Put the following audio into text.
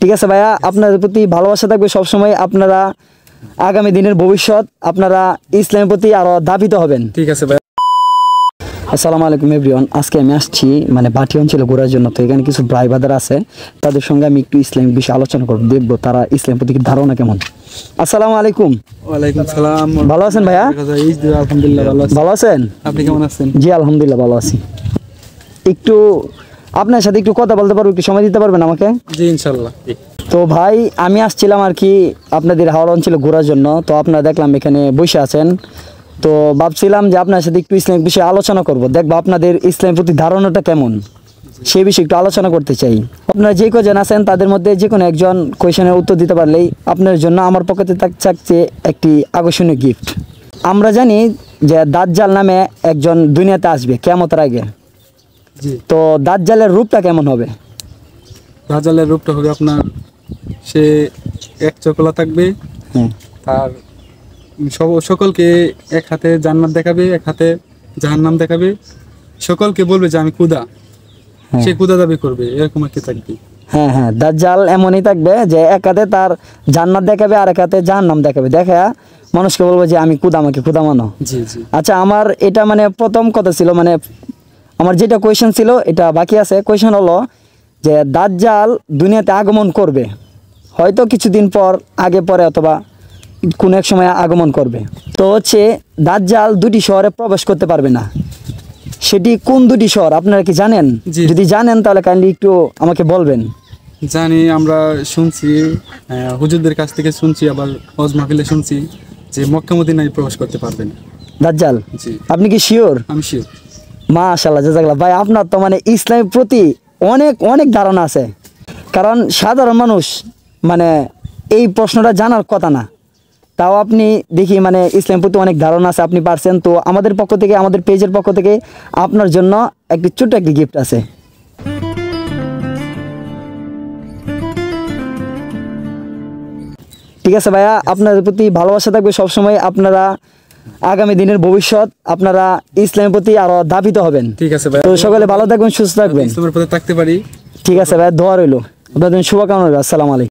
ঠিক আছে ভাইয়া আপনাদের প্রতি ভালোবাসা থাকবে সবসময় আপনারা আগামী দিনের ভবিষ্যৎ আপনারা ইসলামের প্রতি আরো ধাবিত হবেন ঠিক আছে ভাইয়া আসসালামু আলাইকুম এভরিওয়ান আজকে আমি আসছি মানে বাটি অঞ্চলে ঘোরার জন্য তো এখানে কিছু ড্রাইভারদের আছে তাদের সঙ্গে আমি একটু ইসলামিক বিষয়ে আলোচনা করবো দেখবো তারা ইসলাম প্রতি ধারণা কেমন আসসালামু আলাইকুম ভালো আছেন ভাইয়া আলহামদুলিল্লাহ ভালো আছেন আপনি কেমন আছেন জি আলহামদুলিল্লাহ ভালো আছি একটু আপনার সাথে একটু কথা বলতে পারবো একটু সময় দিতে পারবেন আমাকে জি ইনশাল্লাহ তো ভাই আমি আসছিলাম আর কি আপনাদের হাওড়া অঞ্চলে ঘোরার জন্য তো আপনারা দেখলাম এখানে বসে আছেন তো ভাবছিলাম যে আপনার সাথে একটু ইসলামিক বিষয়ে আলোচনা করব দেখবো আপনাদের ইসলামের প্রতি ধারণাটা কেমন সেই বিষয়ে একটু আলোচনা করতে চাই আপনারা যে কজন আছেন তাদের মধ্যে যে কোনো একজন কোয়েশনের উত্তর দিতে পারলেই আপনার জন্য আমার পকেটে থাকছে একটি আকর্ষণীয় গিফট আমরা জানি যে দাজ্জাল নামে একজন দুনিয়াতে আসবে কেমতার আগে তো দাজ্জালের রূপটা কেমন হবে দাজ্জালের রূপটা হবে আপনার সে এক চকলা থাকবে আর সব সকলকে এক হাতে জান্নাত দেখাবে এক হাতে জাহান্নাম দেখাবে সকলকে বলবে যে আমি কুদা হ্যাঁ। সে কুদা দাবি করবে এরকম আর কি থাকবে হ্যাঁ হ্যাঁ দাজ্জাল এমনই থাকবে যে এক হাতে তার জান্নাত দেখাবে আর এক হাতে জাহান্নাম দেখাবে দেখা হ্যাঁ, মানুষকে বলবো যে আমি কুদা আমাকে জি জি আচ্ছা আমার এটা মানে প্রথম কথা ছিল মানে আমার যেটা কোয়েশন ছিল এটা বাকি আছে কোয়েশন হলো যে দাজ্জাল দুনিয়াতে আগমন করবে হয়তো কিছুদিন পর আগে পরে অথবা কোন এক সময় আগমন করবে তো হচ্ছে দাজ্জাল দুটি শহরে প্রবেশ করতে পারবে না সেটি কোন দুটি শহর আপনারা কি জানেন যদি জানেন তাহলে কাইন্ডলি একটু আমাকে বলবেন জানি আমরা শুনছি হুজুরদের কাছ থেকে শুনছি আবার হজ শুনছি যে মক্কা প্রবেশ করতে পারবেন দাজ্জাল জি আপনি কি শিওর আমি শিওর মাশাল্লাহ জাজাকলা ভাই আপনার তো মানে ইসলামের প্রতি অনেক অনেক ধারণা আছে কারণ সাধারণ মানুষ মানে এই প্রশ্নটা জানার কথা না তাও আপনি দেখি মানে ইসলাম প্রতি অনেক ধারণা আছে আপনি পারছেন তো আমাদের পক্ষ থেকে আমাদের পেজের পক্ষ থেকে আপনার জন্য একটি ছোট্ট একটি গিফট আছে ঠিক আছে ভাইয়া আপনাদের প্রতি ভালোবাসা থাকবে সবসময় আপনারা আগামী দিনের ভবিষ্যৎ আপনারা ইসলামের প্রতি আরো ধাবিত হবেন ঠিক আছে ভাই তো সকলে ভালো থাকবেন সুস্থ থাকবেন ইসলামের প্রতি থাকতে পারি ঠিক আছে ভাই দোয়া রইল আপনাদের শুভকামনা আসসালামু আলাইকুম